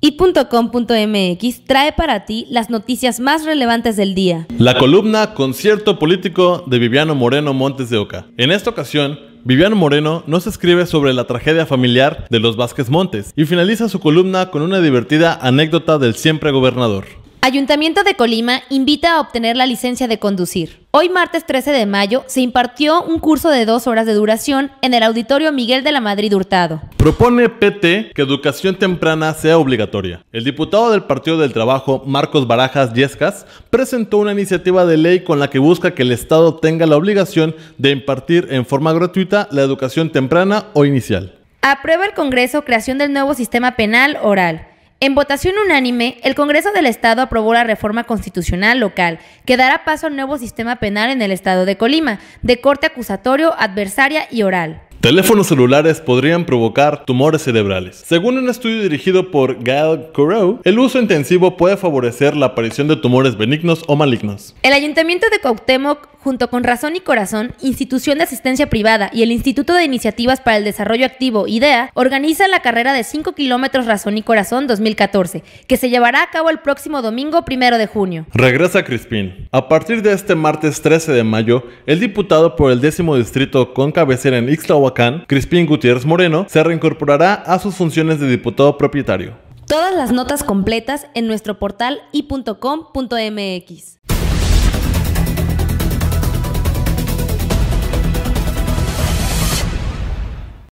y.com.mx trae para ti las noticias más relevantes del día. La columna Concierto Político de Viviano Moreno Montes de Oca. En esta ocasión, Viviano Moreno nos escribe sobre la tragedia familiar de los Vázquez Montes y finaliza su columna con una divertida anécdota del siempre gobernador. Ayuntamiento de Colima invita a obtener la licencia de conducir. Hoy martes 13 de mayo se impartió un curso de dos horas de duración en el Auditorio Miguel de la Madrid Hurtado. Propone PT que educación temprana sea obligatoria. El diputado del Partido del Trabajo, Marcos Barajas Yescas, presentó una iniciativa de ley con la que busca que el Estado tenga la obligación de impartir en forma gratuita la educación temprana o inicial. Aprueba el Congreso creación del nuevo sistema penal oral. En votación unánime, el Congreso del Estado aprobó la reforma constitucional local, que dará paso al nuevo sistema penal en el Estado de Colima, de corte acusatorio, adversaria y oral. Teléfonos celulares podrían provocar tumores cerebrales. Según un estudio dirigido por Gail Corot, el uso intensivo puede favorecer la aparición de tumores benignos o malignos. El Ayuntamiento de Cuauhtémoc, junto con Razón y Corazón, Institución de Asistencia Privada y el Instituto de Iniciativas para el Desarrollo Activo, IDEA, organiza la carrera de 5 kilómetros Razón y Corazón 2014, que se llevará a cabo el próximo domingo primero de junio. Regresa Crispín. A partir de este martes 13 de mayo, el diputado por el décimo distrito con cabecera en Ixtahuac Crispín Gutiérrez Moreno, se reincorporará a sus funciones de diputado propietario. Todas las notas completas en nuestro portal i.com.mx.